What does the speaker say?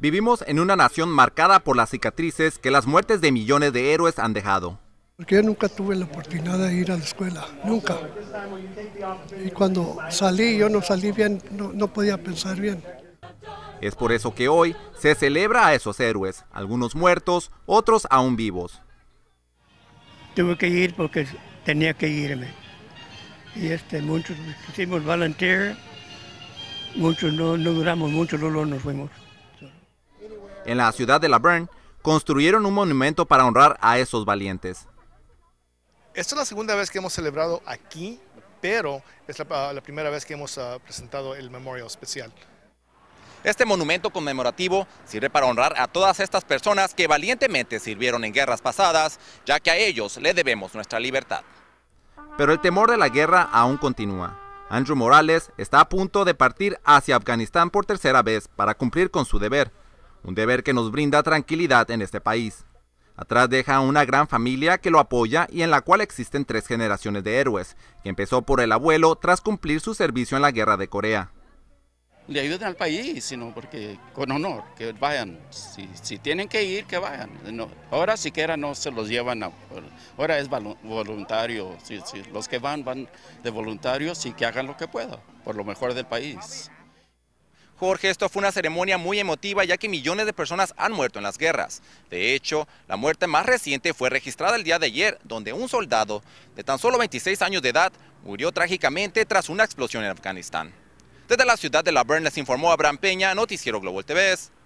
Vivimos en una nación marcada por las cicatrices que las muertes de millones de héroes han dejado. Porque yo nunca tuve la oportunidad de ir a la escuela, nunca. Y cuando salí, yo no salí bien, no, podía pensar bien. Es por eso que hoy se celebra a esos héroes, algunos muertos, otros aún vivos. Tuve que ir porque tenía que irme. Y este, muchos hicimos volunteer, muchos no, no duramos mucho, no nos fuimos en la ciudad de La Bern construyeron un monumento para honrar a esos valientes. Esta es la segunda vez que hemos celebrado aquí, pero es la, ah, primera vez que hemos ah, presentado el memorial especial. Este monumento conmemorativo sirve para honrar a todas estas personas que valientemente sirvieron en guerras pasadas, ya que a ellos le debemos nuestra libertad. Pero el temor de la guerra aún continúa. Andrew Morales está a punto de partir hacia Afganistán por tercera vez para cumplir con su deber, un deber que nos brinda tranquilidad en este país. Atrás deja una gran familia que lo apoya y en la cual existen tres generaciones de héroes, que empezó por el abuelo tras cumplir su servicio en la Guerra de Corea. Le ayudan al país, sino porque con honor, que vayan. Si, tienen que ir, que vayan. ahora siquiera no se los llevan, a, ahora es voluntario. Si, los que van, van de voluntarios y que hagan lo que puedan, por lo mejor del país. Jorge, esto fue una ceremonia muy emotiva ya que millones de personas han muerto en las guerras. De hecho, la muerte más reciente fue registrada el día de ayer, donde un soldado de tan solo 26 años de edad murió trágicamente tras una explosión en Afganistán. Desde la ciudad de La Verne les informó Abraham Peña, Noticiero Global TV.